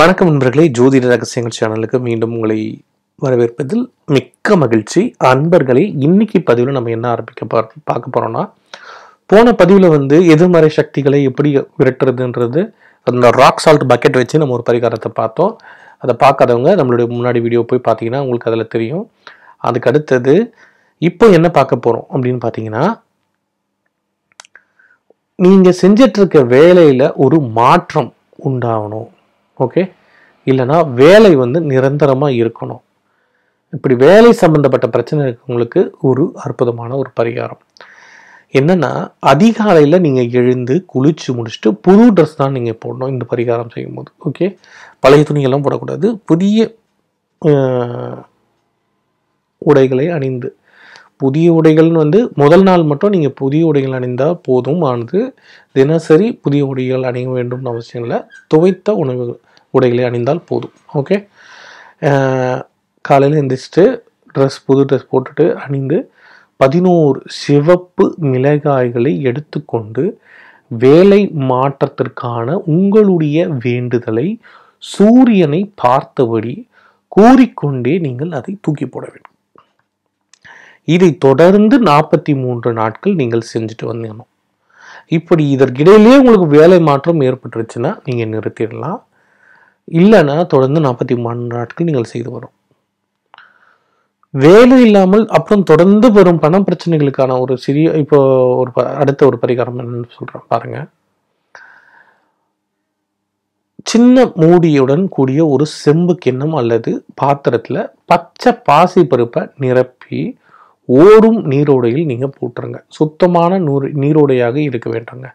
வணக்கம் நண்பர்களே ஜோதிட ரகசியங்கள் சேனலுக்கு மீண்டும் உங்களை வரவேற்பதில் மிக்க மகிழ்ச்சி அன்பர்களை இன்னைக்கு பதிவில் நம்ம என்ன ஆரம்பிக்க பார்க்க போறோம்னா போன பதிவில் வந்து எதிர்மறை சக்திகளை எப்படி விரட்டுறதுன்றது அந்த ராக் சால்ட் பக்கெட் வச்சு நம்ம ஒரு பரிகாரத்தை பார்த்தோம் அதை பார்க்காதவங்க நம்மளுடைய முன்னாடி வீடியோ போய் பார்த்தீங்கன்னா உங்களுக்கு அதில் தெரியும் அதுக்கு அடுத்தது இப்போ என்ன பார்க்க போகிறோம் அப்படின்னு பார்த்தீங்கன்னா நீங்கள் செஞ்சிட்ருக்க வேலையில் ஒரு மாற்றம் உண்டாகணும் ஓகே இல்லைனா வேலை வந்து நிரந்தரமாக இருக்கணும் இப்படி வேலை சம்மந்தப்பட்ட பிரச்சனை இருக்கவங்களுக்கு ஒரு அற்புதமான ஒரு பரிகாரம் என்னென்னா அதிகாலையில் நீங்கள் எழுந்து குளிச்சு முடிச்சுட்டு புது ட்ரெஸ் தான் நீங்கள் போடணும் இந்த பரிகாரம் செய்யும்போது ஓகே பழைய துணியெல்லாம் போடக்கூடாது புதிய உடைகளை அணிந்து புதிய உடைகள்னு வந்து முதல் நாள் மட்டும் நீங்கள் புதிய உடைகள் அணிந்தால் போதும் ஆனது தினசரி புதிய உடைகள் அணிய வேண்டும்னு அவசியம் இல்லை துவைத்த உணவு உடைகளை அணிந்தால் போதும் ஓகே காலையில் எந்திரிச்சிட்டு ட்ரெஸ் புது ட்ரெஸ் போட்டுட்டு அணிந்து பதினோரு சிவப்பு மிளகாய்களை எடுத்துக்கொண்டு வேலை மாற்றத்திற்கான உங்களுடைய வேண்டுதலை சூரியனை பார்த்தபடி கூறிக்கொண்டே நீங்கள் அதை தூக்கி போட வேண்டும் இதை தொடர்ந்து நாற்பத்தி மூன்று நாட்கள் நீங்கள் செஞ்சுட்டு வந்தணும் இப்படி இதற்கிடையிலேயே உங்களுக்கு வேலை மாற்றம் ஏற்பட்டுருச்சுன்னா நீங்கள் நிறுத்திடலாம் இல்லைன்னா தொடர்ந்து நாற்பத்தி மூணு நாட்கள் நீங்கள் செய்து வரும் வேலை இல்லாமல் அப்புறம் தொடர்ந்து வரும் பண பிரச்சனைகளுக்கான ஒரு சிறிய இப்போ ஒரு அடுத்த ஒரு பரிகாரம் என்னன்னு சொல்கிறேன் பாருங்கள் சின்ன மூடியுடன் கூடிய ஒரு செம்பு கிண்ணம் அல்லது பாத்திரத்தில் பச்சை பாசி பருப்பை நிரப்பி ஓடும் நீரோடையில் நீங்கள் போட்டுருங்க சுத்தமான நூறு நீரோடையாக இருக்க வேண்டுங்க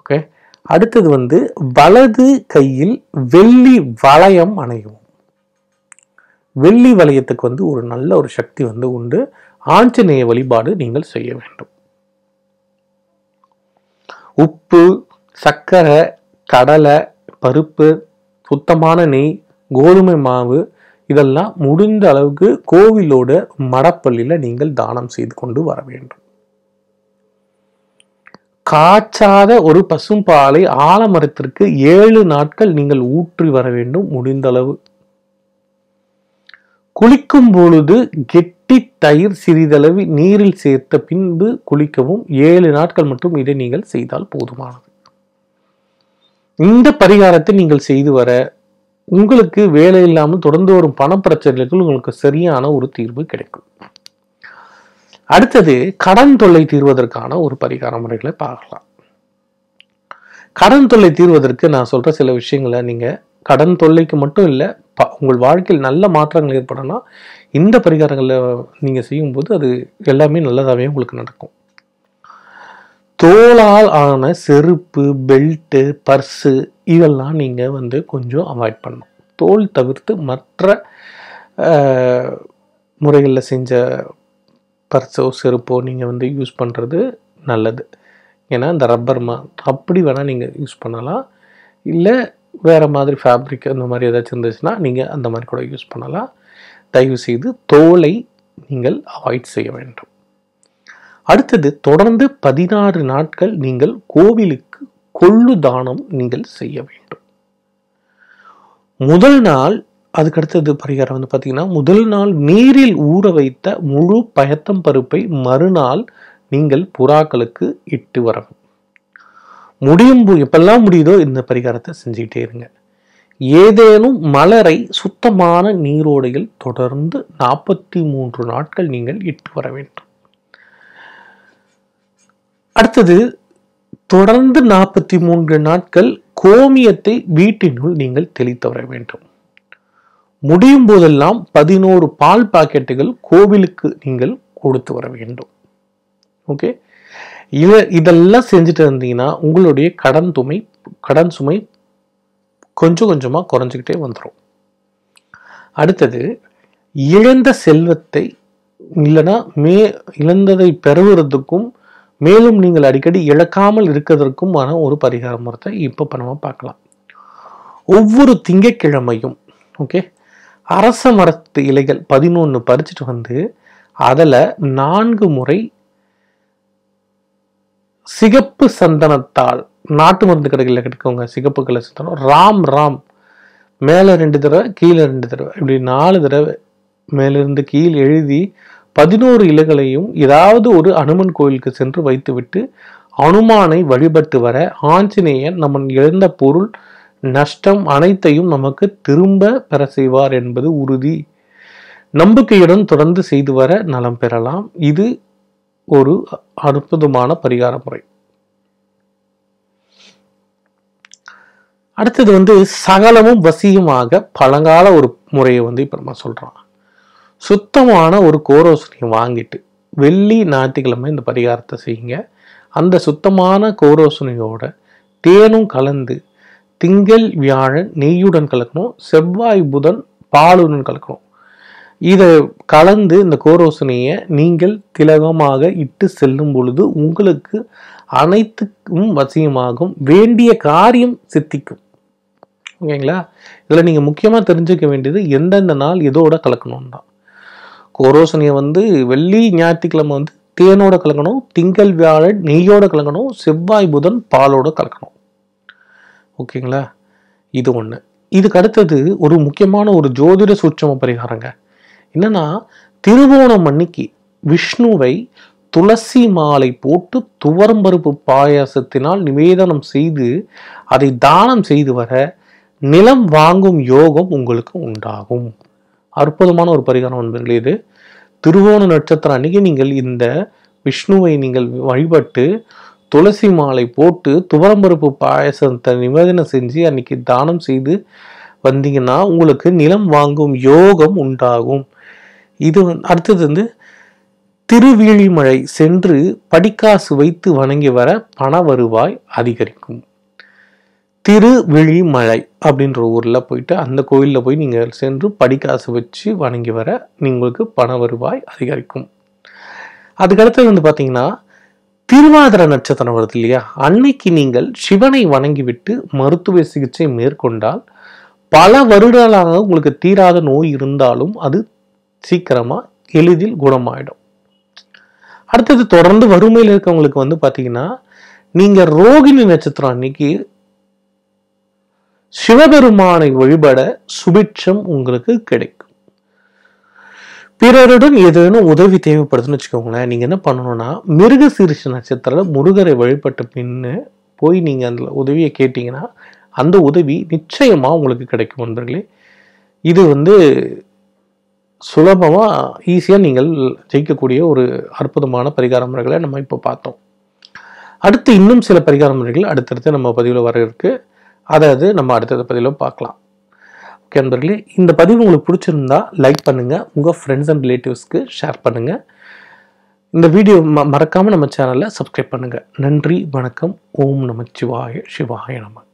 ஓகே அடுத்தது வந்து வலது கையில் வெள்ளி வளையம் அணையும் வெள்ளி வளையத்துக்கு வந்து ஒரு நல்ல ஒரு சக்தி வந்து உண்டு ஆஞ்சநேய வழிபாடு நீங்கள் செய்ய வேண்டும் உப்பு சர்க்கரை கடலை பருப்பு சுத்தமான நெய் கோதுமை மாவு இதெல்லாம் முடிந்த அளவுக்கு கோவிலோட மடப்பள்ளியில் நீங்கள் தானம் செய்து கொண்டு வர வேண்டும் காய்ச்சாத ஒரு பசும்பாலை ஆலமரத்திற்கு ஏழு நாட்கள் நீங்கள் ஊற்றி வர வேண்டும் முடிந்த அளவு குளிக்கும் பொழுது கெட்டி தயிர் சிறிதளவு நீரில் சேர்த்த பின்பு குளிக்கவும் ஏழு நாட்கள் மட்டும் இதை நீங்கள் செய்தால் போதுமானது இந்த பரிகாரத்தை நீங்கள் செய்து வர உங்களுக்கு வேலை இல்லாமல் தொடர்ந்து வரும் பண பிரச்சனைகளுக்கு உங்களுக்கு சரியான ஒரு தீர்வு கிடைக்கும் அடுத்தது கடன் தொல்லை தீர்வதற்கான ஒரு பரிகார முறைகளை பார்க்கலாம் கடன் தொல்லை தீர்வதற்கு நான் சொல்கிற சில விஷயங்களை நீங்கள் கடன் தொல்லைக்கு மட்டும் இல்லை ப உங்கள் வாழ்க்கையில் நல்ல மாற்றங்கள் ஏற்படனா இந்த பரிகாரங்களில் நீங்கள் செய்யும்போது அது எல்லாமே நல்லதாகவே உங்களுக்கு நடக்கும் தோளால் ஆன செருப்பு பெல்ட்டு பர்ஸு இதெல்லாம் நீங்கள் வந்து கொஞ்சம் அவாய்ட் பண்ணணும் தோல் தவிர்த்து மற்ற முறைகளில் செஞ்ச பர்ஸோ செருப்போ நீங்கள் வந்து யூஸ் பண்ணுறது நல்லது ஏன்னா இந்த ரப்பர் மா அப்படி வேணால் நீங்கள் யூஸ் பண்ணலாம் இல்லை வேறு மாதிரி ஃபேப்ரிக் அந்த மாதிரி ஏதாச்சும் இருந்துச்சுன்னா நீங்கள் அந்த மாதிரி கூட யூஸ் பண்ணலாம் தயவு செய்து தோலை நீங்கள் அவாய்ட் செய்ய வேண்டும் அடுத்தது தொடர்ந்து பதினாறு நாட்கள் நீங்கள் கோவிலுக்கு கொள்ளு தானம் நீங்கள் செய்ய வேண்டும் முதல் நாள் அதுக்கு அடுத்தது பரிகாரம் வந்து பார்த்தீங்கன்னா முதல் நாள் நீரில் ஊற வைத்த முழு பயத்தம் பருப்பை மறுநாள் நீங்கள் புறாக்களுக்கு இட்டு வரவும் முடியும் எப்பெல்லாம் முடியுதோ இந்த பரிகாரத்தை செஞ்சுக்கிட்டே இருங்க ஏதேனும் மலரை சுத்தமான நீரோடையில் தொடர்ந்து நாற்பத்தி மூன்று நாட்கள் நீங்கள் இட்டு வர வேண்டும் அடுத்தது தொடர்ந்து நாற்பத்தி மூன்று நாட்கள் கோமியத்தை வீட்டினுள் நீங்கள் தெளித்து வர வேண்டும் முடியும் போதெல்லாம் பதினோரு பால் பாக்கெட்டுகள் கோவிலுக்கு நீங்கள் கொடுத்து வர வேண்டும் ஓகே இதை இதெல்லாம் செஞ்சுட்டு இருந்தீங்கன்னா உங்களுடைய கடன் துமை கடன் சுமை கொஞ்சம் கொஞ்சமாக குறைஞ்சிக்கிட்டே வந்துடும் அடுத்தது இழந்த செல்வத்தை இல்லைன்னா மே இழந்ததை பெறுவதுக்கும் மேலும் நீங்கள் அடிக்கடி இழக்காமல் இருக்கிறதற்குமான ஒரு பரிகார முறத்தை இப்போ நம்ம பார்க்கலாம் ஒவ்வொரு திங்கக்கிழமையும் ஓகே அரச மரத்து இலைகள் பதினொன்று பறிச்சுட்டு வந்து அதில் நான்கு முறை சிகப்பு சந்தனத்தால் நாட்டு மருந்து கடைகளில் கிடைக்கவங்க சிகப்பு கலை சந்தனம் ராம் ராம் மேலே ரெண்டு தடவை கீழே ரெண்டு தடவை இப்படி நாலு தடவை மேலிருந்து கீழ் எழுதி பதினோரு இலைகளையும் ஏதாவது ஒரு அனுமன் கோயிலுக்கு சென்று வைத்துவிட்டு அனுமானை வழிபட்டு வர ஆஞ்சநேயன் நம்ம இழந்த பொருள் நஷ்டம் அனைத்தையும் நமக்கு திரும்ப பெற செய்வார் என்பது உறுதி நம்பிக்கையுடன் தொடர்ந்து செய்து வர நலம் பெறலாம் இது ஒரு அற்புதமான பரிகார முறை அடுத்தது வந்து சகலமும் வசியமாக பழங்கால ஒரு முறையை வந்து இப்போ நம்ம சொல்கிறோம் சுத்தமான ஒரு கோரோசனையை வாங்கிட்டு வெள்ளி ஞாயிற்றுக்கிழமை இந்த பரிகாரத்தை செய்யுங்க அந்த சுத்தமான கோரோசனையோட தேனும் கலந்து திங்கள் வியாழன் நெய்யுடன் கலக்கணும் செவ்வாய் புதன் பாலுடன் கலக்கணும் இதை கலந்து இந்த கோரோசனையை நீங்கள் திலகமாக இட்டு செல்லும் பொழுது உங்களுக்கு அனைத்துக்கும் வசியமாகும் வேண்டிய காரியம் சித்திக்கும் ஓகேங்களா இதில் நீங்கள் முக்கியமாக தெரிஞ்சுக்க வேண்டியது எந்தெந்த நாள் இதோட கலக்கணும் தான் கொரோசனியை வந்து வெள்ளி ஞாயிற்றுக்கிழமை வந்து தேனோட கலக்கணும் திங்கள் வியாழன் நெய்யோட கலக்கணும் செவ்வாய் புதன் பாலோட கலக்கணும் ஓகேங்களா இது ஒன்று இதுக்கு அடுத்தது ஒரு முக்கியமான ஒரு ஜோதிட சூட்சம பரிகாரங்க என்னன்னா திருவோணம் அன்னைக்கு விஷ்ணுவை துளசி மாலை போட்டு துவரம்பருப்பு பாயாசத்தினால் நிவேதனம் செய்து அதை தானம் செய்து வர நிலம் வாங்கும் யோகம் உங்களுக்கு உண்டாகும் அற்புதமான ஒரு பரிகாரம் நண்பர்களே இது திருவோண நட்சத்திரம் அன்றைக்கி நீங்கள் இந்த விஷ்ணுவை நீங்கள் வழிபட்டு துளசி மாலை போட்டு துவரம்பருப்பு பாயசத்தை நிவேதனம் செஞ்சு அன்னைக்கு தானம் செய்து வந்தீங்கன்னா உங்களுக்கு நிலம் வாங்கும் யோகம் உண்டாகும் இது அடுத்தது வந்து திருவீழிமழை சென்று படிக்காசு வைத்து வணங்கி வர பண வருவாய் அதிகரிக்கும் திருவிழிமலை அப்படின்ற ஊரில் போயிட்டு அந்த கோயிலில் போய் நீங்கள் சென்று படிக்காசு வச்சு வணங்கி வர நீங்களுக்கு பண வருவாய் அதிகரிக்கும் அதுக்கடுத்தது வந்து பார்த்தீங்கன்னா திருவாதிர நட்சத்திரம் வருது இல்லையா அன்னைக்கு நீங்கள் சிவனை வணங்கிவிட்டு மருத்துவ சிகிச்சை மேற்கொண்டால் பல வருடங்களாக உங்களுக்கு தீராத நோய் இருந்தாலும் அது சீக்கிரமாக எளிதில் குணமாயிடும் அடுத்தது தொடர்ந்து வறுமையில் இருக்கவங்களுக்கு வந்து பார்த்தீங்கன்னா நீங்கள் ரோகிணி நட்சத்திரம் அன்னைக்கு சிவபெருமானை வழிபட சுபிட்சம் உங்களுக்கு கிடைக்கும் பிறருடன் ஏதேனும் உதவி தேவைப்படுதுன்னு வச்சுக்கோங்களேன் நீங்கள் என்ன பண்ணணும்னா மிருக சீரிஷ நட்சத்திரம் முருகரை வழிபட்ட பின்னு போய் நீங்கள் அந்த உதவியை கேட்டீங்கன்னா அந்த உதவி நிச்சயமாக உங்களுக்கு கிடைக்கும் நண்பர்களே இது வந்து சுலபமாக ஈஸியாக நீங்கள் ஜெயிக்கக்கூடிய ஒரு அற்புதமான பரிகார முறைகளை நம்ம இப்போ பார்த்தோம் அடுத்து இன்னும் சில பரிகார முறைகள் அடுத்தடுத்து நம்ம பதிவில் வர இருக்குது அதை அது நம்ம அடுத்தது பதிலும் பார்க்கலாம் ஓகே நண்பர்களே இந்த பதிவு உங்களுக்கு பிடிச்சிருந்தா லைக் பண்ணுங்கள் உங்கள் ஃப்ரெண்ட்ஸ் அண்ட் ரிலேட்டிவ்ஸ்க்கு ஷேர் பண்ணுங்கள் இந்த வீடியோ ம மறக்காமல் நம்ம சேனலை சப்ஸ்கிரைப் பண்ணுங்கள் நன்றி வணக்கம் ஓம் சிவாய சிவாய நமக்கு